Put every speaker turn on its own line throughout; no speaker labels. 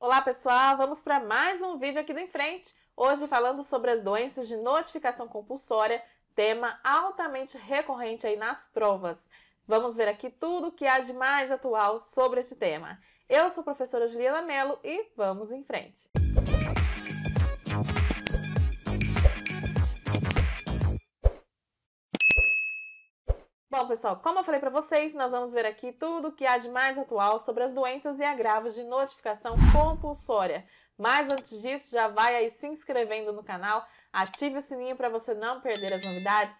Olá pessoal, vamos para mais um vídeo aqui do Em Frente. Hoje falando sobre as doenças de notificação compulsória, tema altamente recorrente aí nas provas. Vamos ver aqui tudo o que há de mais atual sobre este tema. Eu sou a professora Juliana Mello e vamos em frente. Música Bom, pessoal, como eu falei para vocês, nós vamos ver aqui tudo o que há de mais atual sobre as doenças e agravos de notificação compulsória. Mas antes disso, já vai aí se inscrevendo no canal, ative o sininho para você não perder as novidades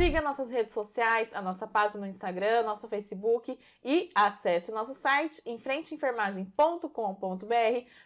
Siga nossas redes sociais, a nossa página no Instagram, nosso Facebook e acesse o nosso site frenteenfermagem.com.br,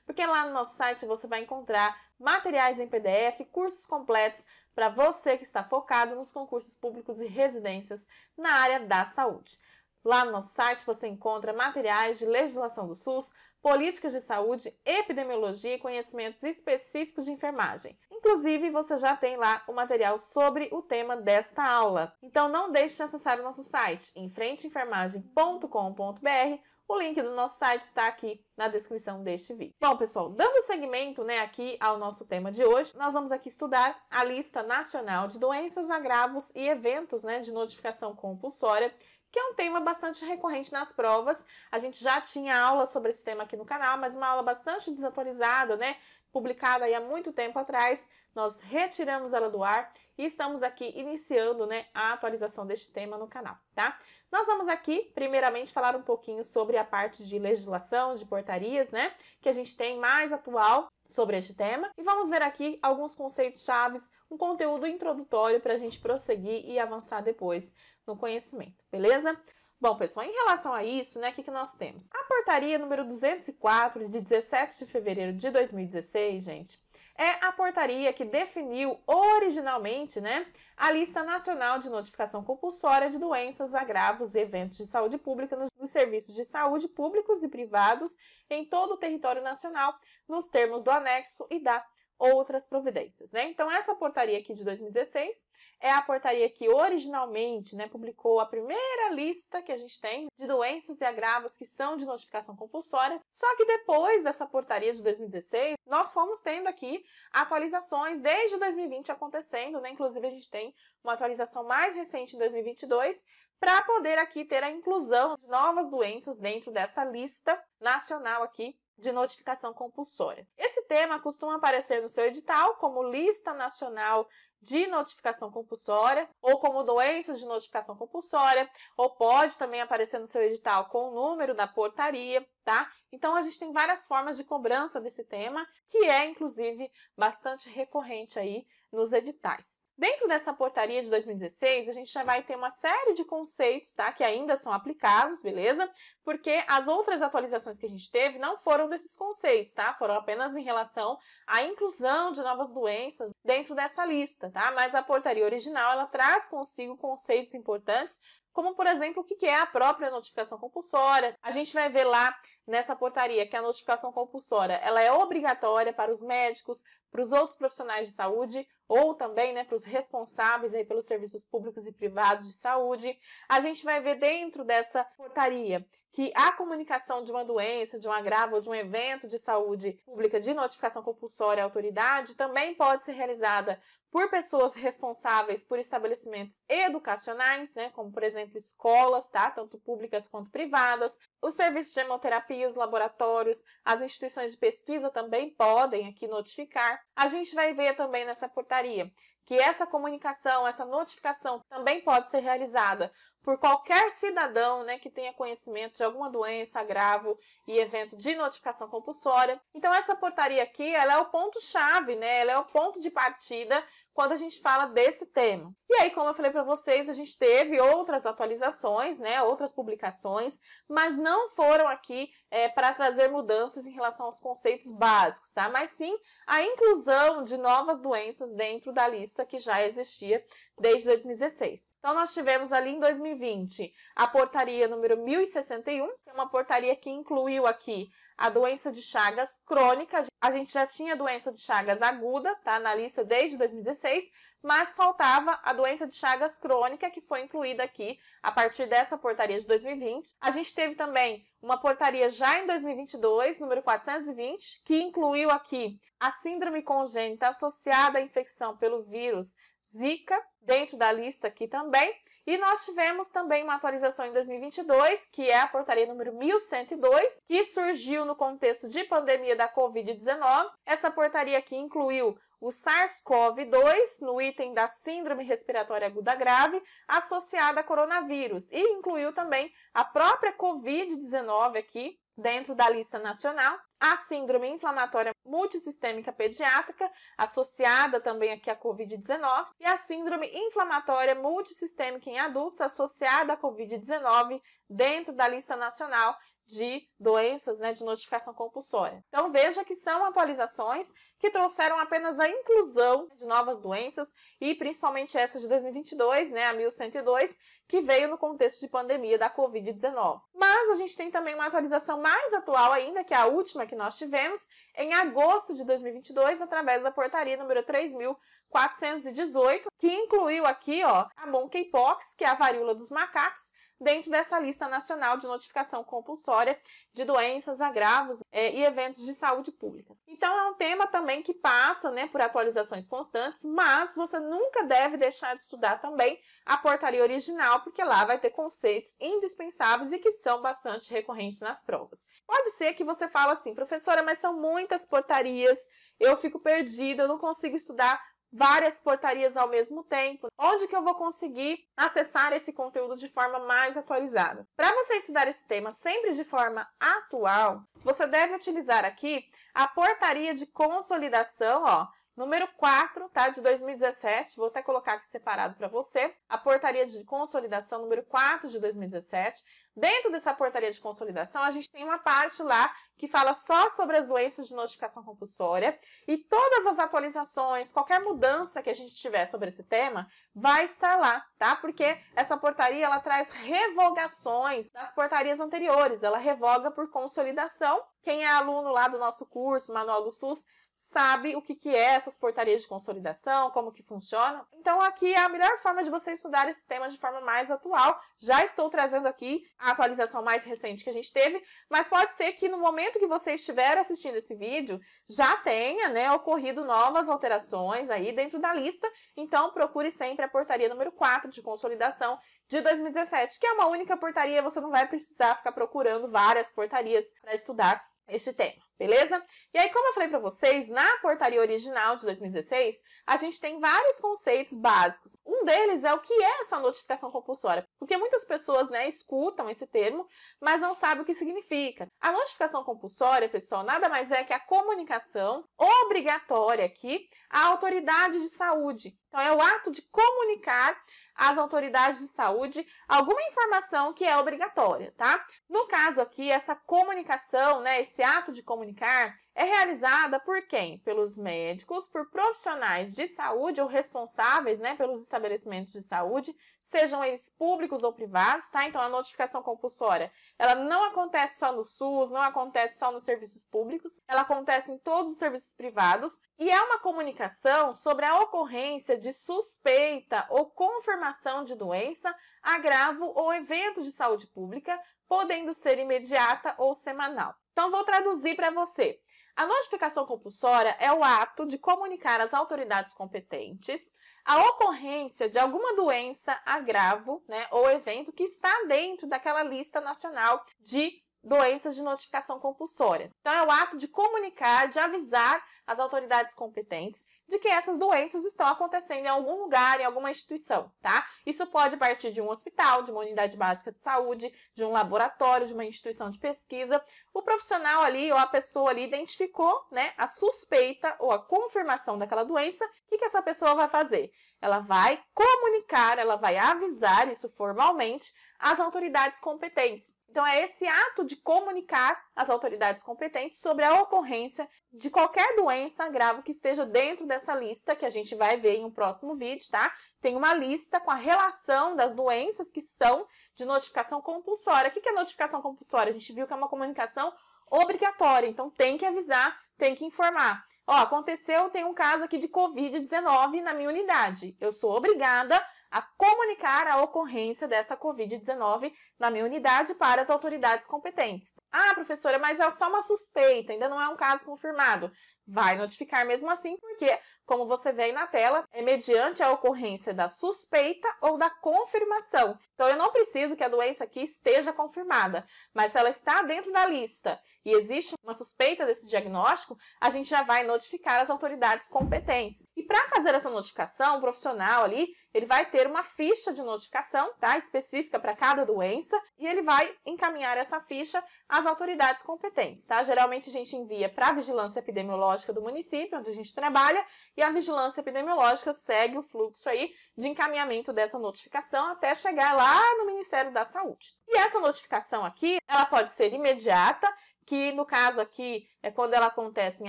porque lá no nosso site você vai encontrar materiais em PDF, cursos completos para você que está focado nos concursos públicos e residências na área da saúde. Lá no nosso site você encontra materiais de legislação do SUS, políticas de saúde, epidemiologia e conhecimentos específicos de enfermagem. Inclusive, você já tem lá o material sobre o tema desta aula. Então não deixe de acessar o nosso site enfrenteenfermagem.com.br o link do nosso site está aqui na descrição deste vídeo. Bom, pessoal, dando seguimento né, aqui ao nosso tema de hoje, nós vamos aqui estudar a lista nacional de doenças, agravos e eventos né, de notificação compulsória que é um tema bastante recorrente nas provas. A gente já tinha aula sobre esse tema aqui no canal, mas uma aula bastante desatualizada, né? Publicada aí há muito tempo atrás, nós retiramos ela do ar e estamos aqui iniciando né, a atualização deste tema no canal, tá? Nós vamos aqui, primeiramente, falar um pouquinho sobre a parte de legislação, de portarias, né? Que a gente tem mais atual sobre este tema. E vamos ver aqui alguns conceitos chaves, um conteúdo introdutório para a gente prosseguir e avançar depois no conhecimento, beleza? Bom, pessoal, em relação a isso, né, o que, que nós temos? A portaria número 204, de 17 de fevereiro de 2016, gente, é a portaria que definiu originalmente, né, a lista nacional de notificação compulsória de doenças, agravos e eventos de saúde pública nos serviços de saúde públicos e privados em todo o território nacional, nos termos do anexo e da outras providências, né? Então essa portaria aqui de 2016 é a portaria que originalmente, né, publicou a primeira lista que a gente tem de doenças e agravos que são de notificação compulsória. Só que depois dessa portaria de 2016, nós fomos tendo aqui atualizações desde 2020 acontecendo, né? Inclusive a gente tem uma atualização mais recente em 2022 para poder aqui ter a inclusão de novas doenças dentro dessa lista nacional aqui de notificação compulsória. Esse tema costuma aparecer no seu edital como Lista Nacional de Notificação Compulsória ou como Doenças de Notificação Compulsória, ou pode também aparecer no seu edital com o número da portaria, tá? Então a gente tem várias formas de cobrança desse tema, que é inclusive bastante recorrente aí nos editais. Dentro dessa portaria de 2016, a gente já vai ter uma série de conceitos, tá? Que ainda são aplicados, beleza? Porque as outras atualizações que a gente teve não foram desses conceitos, tá? Foram apenas em relação à inclusão de novas doenças dentro dessa lista, tá? Mas a portaria original, ela traz consigo conceitos importantes como por exemplo o que é a própria notificação compulsória. A gente vai ver lá nessa portaria que a notificação compulsória ela é obrigatória para os médicos, para os outros profissionais de saúde, ou também né, para os responsáveis aí pelos serviços públicos e privados de saúde, a gente vai ver dentro dessa portaria que a comunicação de uma doença, de um agravo ou de um evento de saúde pública de notificação compulsória à autoridade também pode ser realizada por pessoas responsáveis por estabelecimentos educacionais, né, como por exemplo escolas, tá, tanto públicas quanto privadas, os serviços de hemoterapia, os laboratórios, as instituições de pesquisa também podem aqui notificar. A gente vai ver também nessa portaria que essa comunicação, essa notificação também pode ser realizada por qualquer cidadão né, que tenha conhecimento de alguma doença, agravo e evento de notificação compulsória. Então, essa portaria aqui ela é o ponto-chave, né? ela é o ponto de partida quando a gente fala desse tema. E aí, como eu falei para vocês, a gente teve outras atualizações, né, outras publicações, mas não foram aqui é, para trazer mudanças em relação aos conceitos básicos, tá? Mas sim a inclusão de novas doenças dentro da lista que já existia desde 2016. Então, nós tivemos ali em 2020 a portaria número 1061, que é uma portaria que incluiu aqui a doença de Chagas crônica. A gente já tinha doença de Chagas aguda, tá na lista desde 2016, mas faltava a doença de Chagas crônica, que foi incluída aqui a partir dessa portaria de 2020. A gente teve também uma portaria já em 2022, número 420, que incluiu aqui a síndrome congênita associada à infecção pelo vírus Zika, dentro da lista aqui também. E nós tivemos também uma atualização em 2022, que é a portaria número 1102, que surgiu no contexto de pandemia da Covid-19. Essa portaria aqui incluiu o SARS-CoV-2 no item da Síndrome Respiratória Aguda Grave associada a coronavírus e incluiu também a própria Covid-19 aqui dentro da lista nacional a síndrome inflamatória multissistêmica pediátrica, associada também aqui à COVID-19, e a síndrome inflamatória multissistêmica em adultos, associada à COVID-19, dentro da lista nacional de doenças né, de notificação compulsória. Então veja que são atualizações que trouxeram apenas a inclusão de novas doenças e principalmente essa de 2022, né, a 1102, que veio no contexto de pandemia da Covid-19. Mas a gente tem também uma atualização mais atual ainda, que é a última que nós tivemos, em agosto de 2022, através da portaria número 3418, que incluiu aqui ó, a monkeypox, que é a varíola dos macacos, dentro dessa lista nacional de notificação compulsória de doenças, agravos é, e eventos de saúde pública. Então é um tema também que passa né, por atualizações constantes, mas você nunca deve deixar de estudar também a portaria original, porque lá vai ter conceitos indispensáveis e que são bastante recorrentes nas provas. Pode ser que você fale assim, professora, mas são muitas portarias, eu fico perdida, eu não consigo estudar várias portarias ao mesmo tempo. Onde que eu vou conseguir acessar esse conteúdo de forma mais atualizada? Para você estudar esse tema sempre de forma atual, você deve utilizar aqui a portaria de consolidação, ó, Número 4, tá? De 2017, vou até colocar aqui separado para você. A portaria de consolidação número 4 de 2017 Dentro dessa portaria de consolidação, a gente tem uma parte lá que fala só sobre as doenças de notificação compulsória e todas as atualizações, qualquer mudança que a gente tiver sobre esse tema, vai estar lá, tá? Porque essa portaria ela traz revogações das portarias anteriores, ela revoga por consolidação. Quem é aluno lá do nosso curso, Manual do SUS, sabe o que, que é essas portarias de consolidação, como que funciona. Então aqui é a melhor forma de você estudar esse tema de forma mais atual. Já estou trazendo aqui a atualização mais recente que a gente teve, mas pode ser que no momento que você estiver assistindo esse vídeo, já tenha né, ocorrido novas alterações aí dentro da lista. Então procure sempre a portaria número 4 de consolidação de 2017, que é uma única portaria, você não vai precisar ficar procurando várias portarias para estudar este tema, beleza? E aí, como eu falei para vocês, na portaria original de 2016, a gente tem vários conceitos básicos. Um deles é o que é essa notificação compulsória, porque muitas pessoas, né, escutam esse termo, mas não sabem o que significa. A notificação compulsória, pessoal, nada mais é que a comunicação obrigatória aqui à autoridade de saúde. Então, é o ato de comunicar às autoridades de saúde alguma informação que é obrigatória, tá? No caso aqui, essa comunicação, né, esse ato de comunicar, é realizada por quem? Pelos médicos, por profissionais de saúde ou responsáveis né, pelos estabelecimentos de saúde, sejam eles públicos ou privados, tá? Então a notificação compulsória, ela não acontece só no SUS, não acontece só nos serviços públicos, ela acontece em todos os serviços privados e é uma comunicação sobre a ocorrência de suspeita ou confirmação de doença, agravo ou evento de saúde pública, podendo ser imediata ou semanal. Então vou traduzir para você. A notificação compulsória é o ato de comunicar às autoridades competentes a ocorrência de alguma doença, agravo né, ou evento que está dentro daquela lista nacional de doenças de notificação compulsória. Então, é o ato de comunicar, de avisar as autoridades competentes de que essas doenças estão acontecendo em algum lugar, em alguma instituição, tá? Isso pode partir de um hospital, de uma unidade básica de saúde, de um laboratório, de uma instituição de pesquisa. O profissional ali ou a pessoa ali identificou, né, a suspeita ou a confirmação daquela doença. O que, que essa pessoa vai fazer? Ela vai comunicar, ela vai avisar isso formalmente às autoridades competentes. Então, é esse ato de comunicar às autoridades competentes sobre a ocorrência de qualquer doença grave que esteja dentro dessa lista, que a gente vai ver em um próximo vídeo, tá? Tem uma lista com a relação das doenças que são de notificação compulsória. O que é notificação compulsória? A gente viu que é uma comunicação obrigatória, então tem que avisar, tem que informar. Ó, aconteceu, tem um caso aqui de Covid-19 na minha unidade. Eu sou obrigada a comunicar a ocorrência dessa Covid-19 na minha unidade para as autoridades competentes. Ah, professora, mas é só uma suspeita, ainda não é um caso confirmado. Vai notificar mesmo assim, porque, como você vê aí na tela, é mediante a ocorrência da suspeita ou da confirmação então, eu não preciso que a doença aqui esteja confirmada, mas se ela está dentro da lista e existe uma suspeita desse diagnóstico, a gente já vai notificar as autoridades competentes. E para fazer essa notificação, o profissional ali, ele vai ter uma ficha de notificação, tá, específica para cada doença, e ele vai encaminhar essa ficha às autoridades competentes, tá? Geralmente a gente envia para a vigilância epidemiológica do município onde a gente trabalha, e a vigilância epidemiológica segue o fluxo aí de encaminhamento dessa notificação até chegar lá no Ministério da Saúde. E essa notificação aqui, ela pode ser imediata, que no caso aqui é quando ela acontece em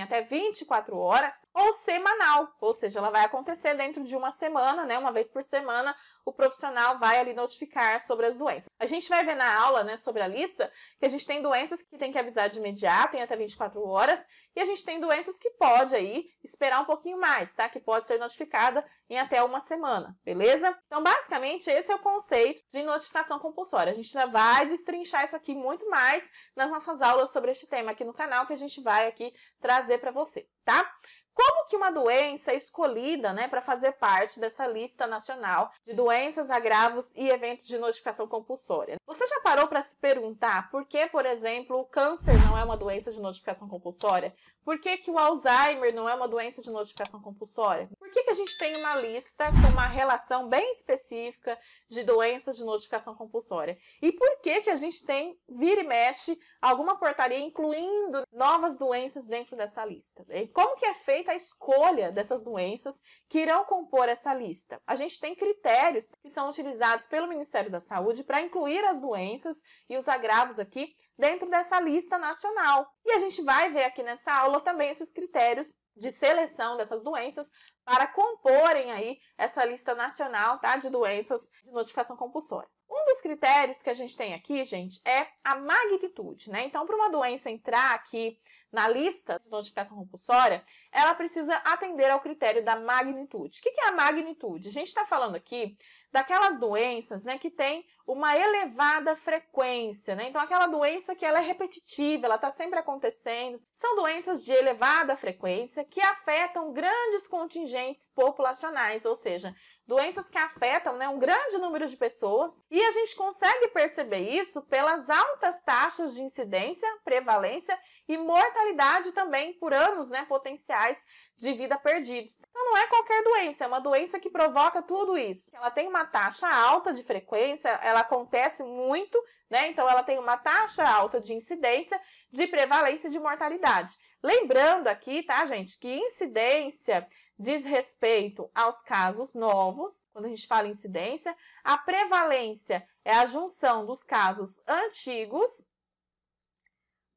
até 24 horas, ou semanal, ou seja, ela vai acontecer dentro de uma semana, né? Uma vez por semana, o profissional vai ali notificar sobre as doenças. A gente vai ver na aula, né, sobre a lista, que a gente tem doenças que tem que avisar de imediato, em até 24 horas, e a gente tem doenças que pode aí esperar um pouquinho mais, tá? Que pode ser notificada em até uma semana, beleza? Então, basicamente, esse é o conceito de notificação compulsória. A gente já vai destrinchar isso aqui muito mais nas nossas aulas sobre este tema aqui no canal, que a gente vai aqui trazer para você, tá? Como que uma doença é escolhida né, para fazer parte dessa lista nacional de doenças, agravos e eventos de notificação compulsória? Você já parou para se perguntar por que, por exemplo, o câncer não é uma doença de notificação compulsória? Por que, que o Alzheimer não é uma doença de notificação compulsória? Por que, que a gente tem uma lista com uma relação bem específica de doenças de notificação compulsória? E por que, que a gente tem, vira e mexe, alguma portaria incluindo novas doenças dentro dessa lista? E como que é feita a escolha dessas doenças que irão compor essa lista? A gente tem critérios que são utilizados pelo Ministério da Saúde para incluir as doenças e os agravos aqui dentro dessa lista nacional. E a gente vai ver aqui nessa aula também esses critérios de seleção dessas doenças para comporem aí essa lista nacional, tá, de doenças de notificação compulsória. Um dos critérios que a gente tem aqui, gente, é a magnitude, né? Então, para uma doença entrar aqui na lista de notificação compulsória, ela precisa atender ao critério da magnitude. O que é a magnitude? A gente está falando aqui daquelas doenças, né, que tem uma elevada frequência, né? Então aquela doença que ela é repetitiva, ela está sempre acontecendo. São doenças de elevada frequência que afetam grandes contingentes populacionais, ou seja, doenças que afetam né, um grande número de pessoas, e a gente consegue perceber isso pelas altas taxas de incidência, prevalência e mortalidade também por anos né, potenciais de vida perdidos. Então não é qualquer doença, é uma doença que provoca tudo isso. Ela tem uma taxa alta de frequência, ela acontece muito, né? Então ela tem uma taxa alta de incidência, de prevalência e de mortalidade. Lembrando aqui, tá, gente, que incidência diz respeito aos casos novos, quando a gente fala incidência, a prevalência é a junção dos casos antigos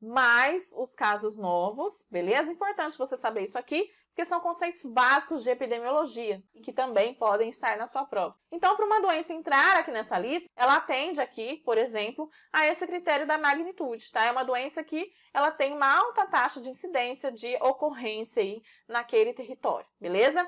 mais os casos novos, beleza? Importante você saber isso aqui, porque são conceitos básicos de epidemiologia e que também podem estar na sua prova. Então, para uma doença entrar aqui nessa lista, ela atende aqui, por exemplo, a esse critério da magnitude, tá? É uma doença que ela tem uma alta taxa de incidência de ocorrência aí naquele território, beleza?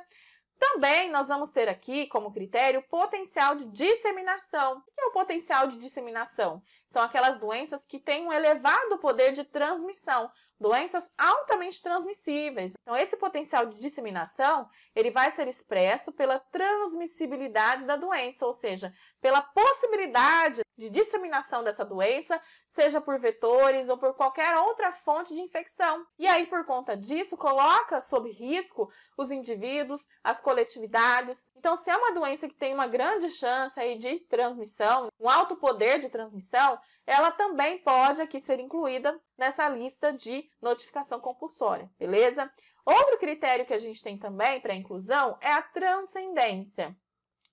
Também nós vamos ter aqui como critério potencial de disseminação. O que é o potencial de disseminação? São aquelas doenças que têm um elevado poder de transmissão, doenças altamente transmissíveis. Então, esse potencial de disseminação, ele vai ser expresso pela transmissibilidade da doença, ou seja, pela possibilidade de disseminação dessa doença, seja por vetores ou por qualquer outra fonte de infecção. E aí, por conta disso, coloca sob risco os indivíduos, as coletividades. Então, se é uma doença que tem uma grande chance aí de transmissão, um alto poder de transmissão, ela também pode aqui ser incluída nessa lista de notificação compulsória, beleza? Outro critério que a gente tem também para inclusão é a transcendência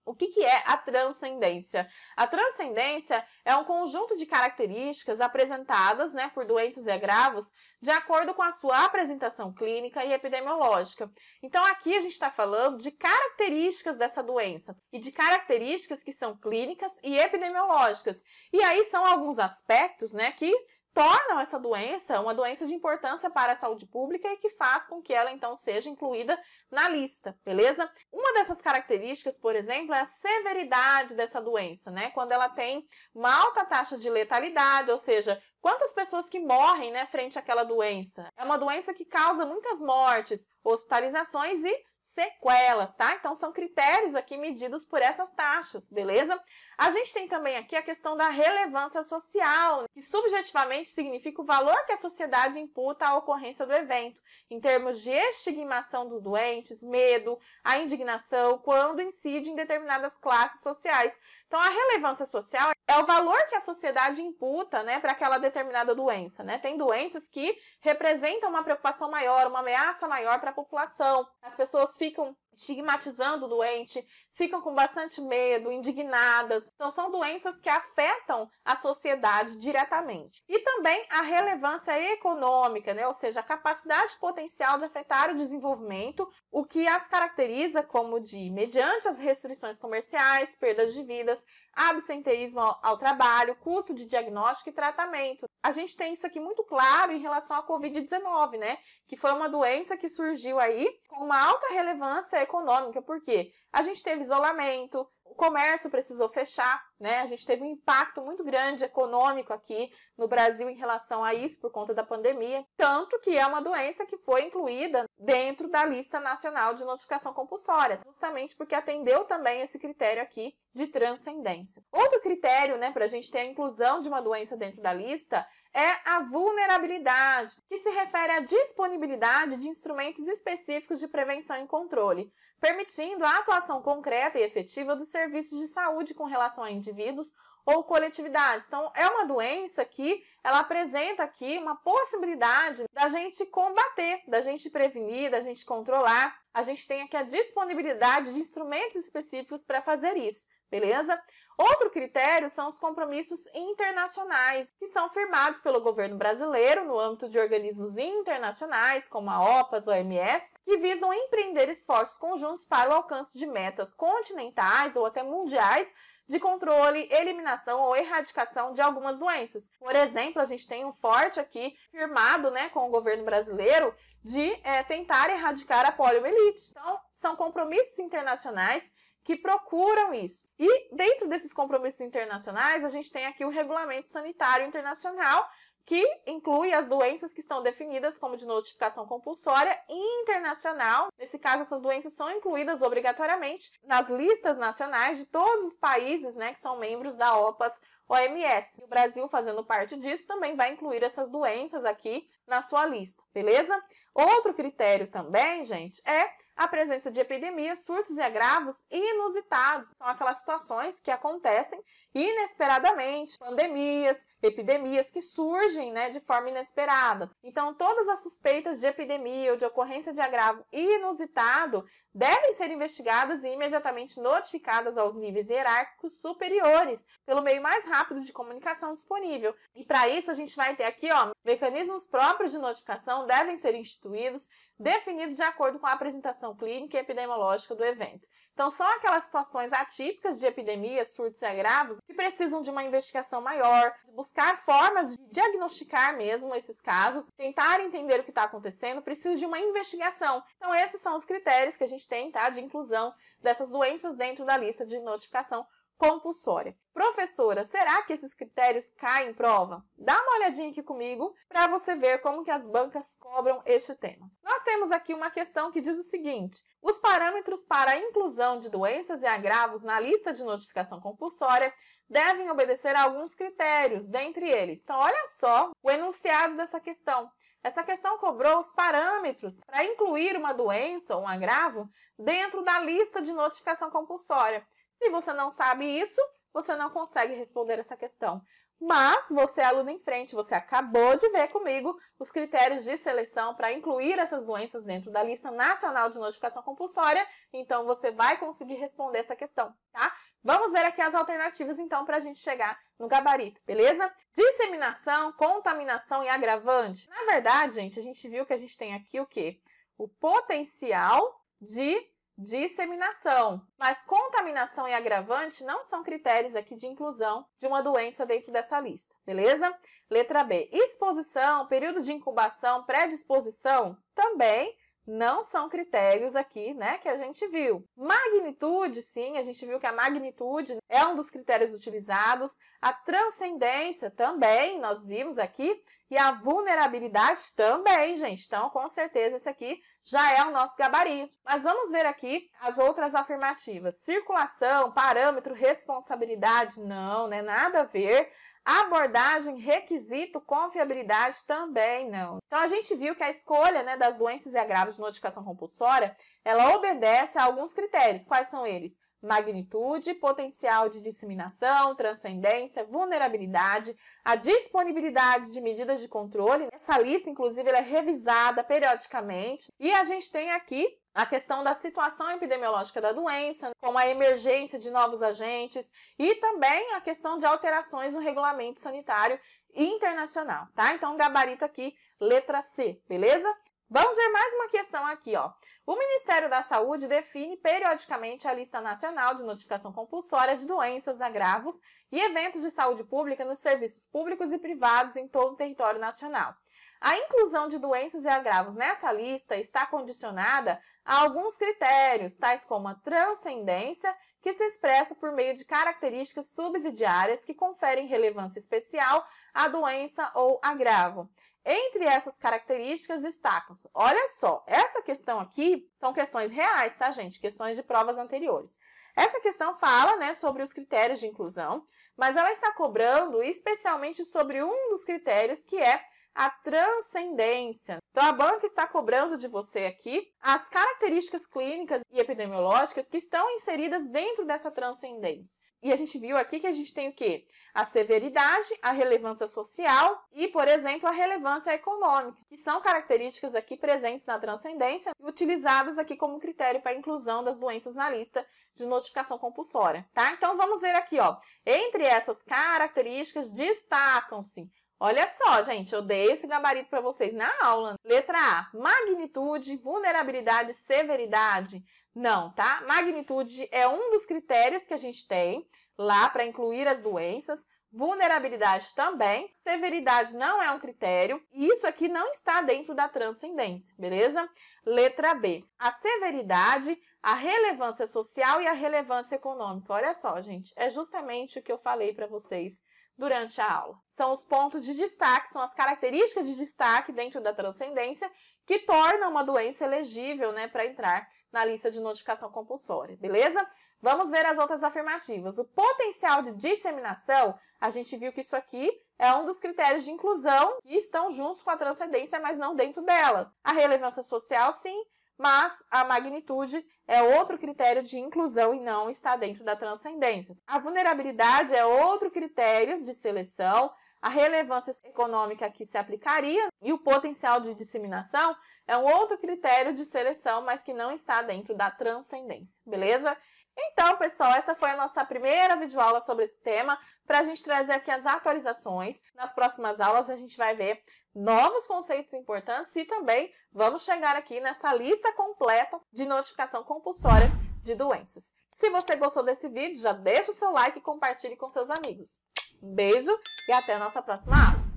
o que, que é a transcendência? A transcendência é um conjunto de características apresentadas né, por doenças e agravos de acordo com a sua apresentação clínica e epidemiológica. Então, aqui a gente está falando de características dessa doença e de características que são clínicas e epidemiológicas. E aí são alguns aspectos né, que tornam essa doença uma doença de importância para a saúde pública e que faz com que ela então seja incluída na lista, beleza? Uma dessas características, por exemplo, é a severidade dessa doença, né? Quando ela tem uma alta taxa de letalidade, ou seja, quantas pessoas que morrem, né, frente àquela doença. É uma doença que causa muitas mortes, hospitalizações e sequelas, tá? Então são critérios aqui medidos por essas taxas, beleza? A gente tem também aqui a questão da relevância social, que subjetivamente significa o valor que a sociedade imputa à ocorrência do evento, em termos de estigmação dos doentes, medo, a indignação, quando incide em determinadas classes sociais, então, a relevância social é o valor que a sociedade imputa né, para aquela determinada doença. Né? Tem doenças que representam uma preocupação maior, uma ameaça maior para a população. As pessoas ficam estigmatizando o doente, ficam com bastante medo, indignadas. Então, são doenças que afetam a sociedade diretamente. E também a relevância econômica, né? ou seja, a capacidade potencial de afetar o desenvolvimento, o que as caracteriza como de, mediante as restrições comerciais, perdas de vidas, absenteísmo ao, ao trabalho, custo de diagnóstico e tratamento. A gente tem isso aqui muito claro em relação à Covid-19, né? Que foi uma doença que surgiu aí com uma alta relevância econômica, porque a gente teve isolamento, comércio precisou fechar, né? A gente teve um impacto muito grande econômico aqui no Brasil em relação a isso por conta da pandemia, tanto que é uma doença que foi incluída dentro da lista nacional de notificação compulsória, justamente porque atendeu também esse critério aqui de transcendência. Outro critério, né, para a gente ter a inclusão de uma doença dentro da lista é a vulnerabilidade, que se refere à disponibilidade de instrumentos específicos de prevenção e controle permitindo a atuação concreta e efetiva dos serviços de saúde com relação a indivíduos ou coletividades. Então, é uma doença que ela apresenta aqui uma possibilidade da gente combater, da gente prevenir, da gente controlar. A gente tem aqui a disponibilidade de instrumentos específicos para fazer isso, beleza? Outro critério são os compromissos internacionais, que são firmados pelo governo brasileiro no âmbito de organismos internacionais, como a OPAS, OMS, que visam empreender esforços conjuntos para o alcance de metas continentais ou até mundiais de controle, eliminação ou erradicação de algumas doenças. Por exemplo, a gente tem um forte aqui firmado né, com o governo brasileiro de é, tentar erradicar a poliomielite. Então, são compromissos internacionais que procuram isso. E dentro desses compromissos internacionais, a gente tem aqui o Regulamento Sanitário Internacional, que inclui as doenças que estão definidas como de notificação compulsória internacional. Nesse caso, essas doenças são incluídas obrigatoriamente nas listas nacionais de todos os países né, que são membros da OPAS OMS. E o Brasil, fazendo parte disso, também vai incluir essas doenças aqui na sua lista, beleza? Outro critério também, gente, é a presença de epidemias, surtos e agravos inusitados. São aquelas situações que acontecem inesperadamente, pandemias, epidemias que surgem né, de forma inesperada. Então, todas as suspeitas de epidemia ou de ocorrência de agravo inusitado devem ser investigadas e imediatamente notificadas aos níveis hierárquicos superiores pelo meio mais rápido de comunicação disponível. E para isso a gente vai ter aqui, ó, mecanismos próprios de notificação devem ser instituídos definidos de acordo com a apresentação clínica e epidemiológica do evento. Então, são aquelas situações atípicas de epidemias, surtos e agravos que precisam de uma investigação maior, de buscar formas de diagnosticar mesmo esses casos, tentar entender o que está acontecendo, precisa de uma investigação. Então, esses são os critérios que a gente tem tá, de inclusão dessas doenças dentro da lista de notificação compulsória. Professora, será que esses critérios caem em prova? Dá uma olhadinha aqui comigo para você ver como que as bancas cobram este tema. Nós temos aqui uma questão que diz o seguinte: os parâmetros para a inclusão de doenças e agravos na lista de notificação compulsória devem obedecer a alguns critérios, dentre eles. Então, olha só o enunciado dessa questão. Essa questão cobrou os parâmetros para incluir uma doença ou um agravo dentro da lista de notificação compulsória. Se você não sabe isso, você não consegue responder essa questão. Mas você é aluno em frente, você acabou de ver comigo os critérios de seleção para incluir essas doenças dentro da lista nacional de notificação compulsória, então você vai conseguir responder essa questão, tá? Vamos ver aqui as alternativas então para a gente chegar no gabarito, beleza? Disseminação, contaminação e agravante. Na verdade, gente, a gente viu que a gente tem aqui o quê? O potencial de disseminação. Mas contaminação e agravante não são critérios aqui de inclusão de uma doença dentro dessa lista, beleza? Letra B. Exposição, período de incubação, predisposição também não são critérios aqui, né, que a gente viu. Magnitude, sim, a gente viu que a magnitude é um dos critérios utilizados. A transcendência também, nós vimos aqui. E a vulnerabilidade também, gente. Então, com certeza, esse aqui já é o nosso gabarito. Mas vamos ver aqui as outras afirmativas. Circulação, parâmetro, responsabilidade, não, né? Nada a ver. Abordagem, requisito, confiabilidade também não. Então a gente viu que a escolha né, das doenças e agravos de notificação compulsória, ela obedece a alguns critérios. Quais são eles? magnitude, potencial de disseminação, transcendência, vulnerabilidade, a disponibilidade de medidas de controle. Essa lista, inclusive, é revisada periodicamente. E a gente tem aqui a questão da situação epidemiológica da doença, como a emergência de novos agentes e também a questão de alterações no regulamento sanitário internacional, tá? Então, gabarito aqui, letra C, beleza? Vamos ver mais uma questão aqui, ó. O Ministério da Saúde define periodicamente a lista nacional de notificação compulsória de doenças, agravos e eventos de saúde pública nos serviços públicos e privados em todo o território nacional. A inclusão de doenças e agravos nessa lista está condicionada a alguns critérios, tais como a transcendência, que se expressa por meio de características subsidiárias que conferem relevância especial à doença ou agravo. Entre essas características destacam-se, olha só, essa questão aqui são questões reais, tá, gente? Questões de provas anteriores. Essa questão fala, né, sobre os critérios de inclusão, mas ela está cobrando especialmente sobre um dos critérios que é a transcendência. Então, a banca está cobrando de você aqui as características clínicas e epidemiológicas que estão inseridas dentro dessa transcendência. E a gente viu aqui que a gente tem o quê? A severidade, a relevância social e, por exemplo, a relevância econômica, que são características aqui presentes na transcendência e utilizadas aqui como critério para a inclusão das doenças na lista de notificação compulsória, tá? Então vamos ver aqui, ó. Entre essas características destacam-se Olha só, gente, eu dei esse gabarito para vocês na aula. Letra A: magnitude, vulnerabilidade, severidade não, tá? Magnitude é um dos critérios que a gente tem lá para incluir as doenças. Vulnerabilidade também. Severidade não é um critério. E isso aqui não está dentro da transcendência, beleza? Letra B. A severidade, a relevância social e a relevância econômica. Olha só, gente, é justamente o que eu falei para vocês durante a aula. São os pontos de destaque, são as características de destaque dentro da transcendência que tornam uma doença elegível, né, para entrar na lista de notificação compulsória, beleza? Vamos ver as outras afirmativas. O potencial de disseminação, a gente viu que isso aqui é um dos critérios de inclusão que estão juntos com a transcendência, mas não dentro dela. A relevância social, sim, mas a magnitude é outro critério de inclusão e não está dentro da transcendência. A vulnerabilidade é outro critério de seleção, a relevância econômica que se aplicaria e o potencial de disseminação é um outro critério de seleção, mas que não está dentro da transcendência, beleza? Então, pessoal, essa foi a nossa primeira videoaula sobre esse tema, para a gente trazer aqui as atualizações. Nas próximas aulas a gente vai ver novos conceitos importantes e também vamos chegar aqui nessa lista completa de notificação compulsória de doenças. Se você gostou desse vídeo, já deixa o seu like e compartilhe com seus amigos. Um beijo e até a nossa próxima aula!